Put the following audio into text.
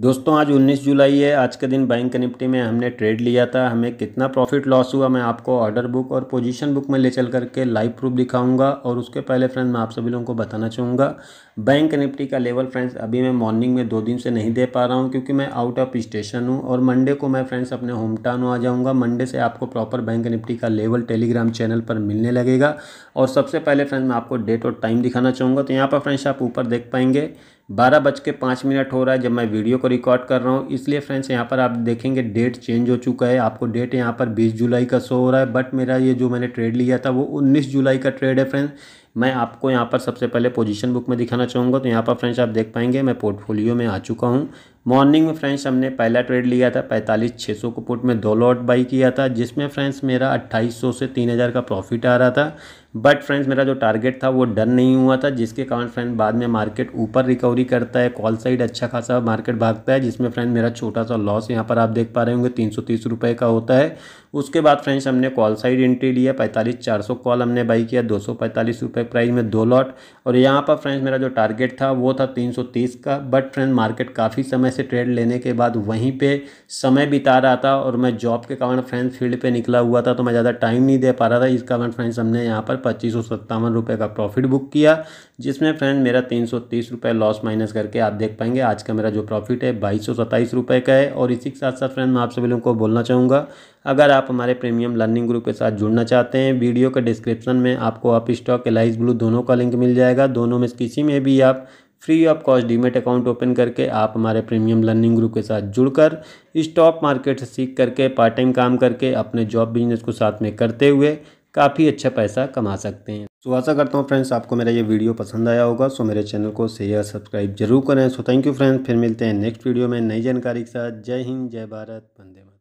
दोस्तों आज 19 जुलाई है आज के दिन बैंक निफ्टी में हमने ट्रेड लिया था हमें कितना प्रॉफिट लॉस हुआ मैं आपको ऑर्डर बुक और पोजीशन बुक में ले चल करके लाइव प्रूफ दिखाऊंगा और उसके पहले फ्रेंड्स मैं आप सभी लोगों को बताना चाहूँगा बैंक निफ्टी का लेवल फ्रेंड्स अभी मैं मॉर्निंग में दो दिन से नहीं दे पा रहा हूँ क्योंकि मैं आउट ऑफ स्टेशन हूँ और मंडे को मैं फ्रेंड्स अपने होम टाउन आ जाऊँगा मंडे से आपको प्रॉपर बैंक निफ्टी का लेवल टेलीग्राम चैनल पर मिलने लगेगा और सबसे पहले फ्रेंड्स मैं आपको डेट और टाइम दिखाना चाहूँगा तो यहाँ पर फ्रेंड्स आप ऊपर देख पाएंगे बारह बज के पाँच मिनट हो रहा है जब मैं वीडियो को रिकॉर्ड कर रहा हूँ इसलिए फ्रेंड्स यहाँ पर आप देखेंगे डेट चेंज हो चुका है आपको डेट यहाँ पर बीस जुलाई का शो हो रहा है बट मेरा ये जो मैंने ट्रेड लिया था वो उन्नीस जुलाई का ट्रेड है फ्रेंड्स मैं आपको यहाँ पर सबसे पहले पोजीशन बुक में दिखाना चाहूँगा तो यहाँ पर फ्रेंड्स आप देख पाएंगे मैं पोर्टफोलियो में आ चुका हूँ मॉर्निंग में फ्रेंड्स हमने पहला ट्रेड लिया था पैंतालीस छः सौ को पुट में दो लॉट बाई किया था जिसमें फ्रेंड्स मेरा अट्ठाईस सौ से तीन हज़ार का प्रॉफिट आ रहा था बट फ्रेंड्स मेरा जो टारगेट था वो डन नहीं हुआ था जिसके कारण फ्रेंड बाद में मार्केट ऊपर रिकवरी करता है कॉल साइड अच्छा खासा मार्केट भागता है जिसमें फ्रेंड मेरा छोटा सा लॉस यहाँ पर आप देख पा रहे होंगे तीन सौ तीस रुपये का होता है उसके बाद फ्रेंड्स हमने कॉल साइड एंट्री लिया पैंतालीस चार सौ कॉल हमने बाई किया दो सौ पैंतालीस रुपये पे प्राइस में दो लॉट और यहाँ पर फ्रेंड्स मेरा जो टारगेट था वो था 330 का बट फ्रेंड मार्केट काफ़ी समय से ट्रेड लेने के बाद वहीं पे समय बिता रहा था और मैं जॉब के कारण फ्रेंड्स फील्ड पे निकला हुआ था तो मैं ज़्यादा टाइम नहीं दे पा रहा था इस कारण फ्रेंड्स हमने यहाँ पर पच्चीस रुपये का प्रॉफिट बुक किया जिसमें फ्रेंड मेरा तीन रुपये लॉस माइनस करके आप देख पाएंगे आज का मेरा जो प्रॉफिट है बाईस रुपये का है और इसी के साथ साथ फ्रेंड मैं आप सभी लोगों को बोलना चाहूँगा अगर आप हमारे प्रीमियम लर्निंग ग्रुप के साथ जुड़ना चाहते हैं वीडियो के डिस्क्रिप्शन में आपको आप स्टॉक एलाइज ब्लू दोनों का लिंक मिल जाएगा दोनों में किसी में भी आप free of cost demat account open करके आप हमारे प्रीमियम लर्निंग ग्रुप के साथ जुड़कर स्टॉक मार्केट से सीख करके पार्ट टाइम काम करके अपने जॉब बिजनेस को साथ में करते हुए काफ़ी अच्छा पैसा कमा सकते हैं सो आशा करता हूँ फ्रेंड्स आपको मेरा ये वीडियो पसंद आया होगा सो मेरे चैनल को शेयर सब्सक्राइब जरूर करें सो थैंक यू फ्रेंड्स फिर मिलते हैं नेक्स्ट वीडियो में नई जानकारी के साथ जय हिंद जय भारत वंदे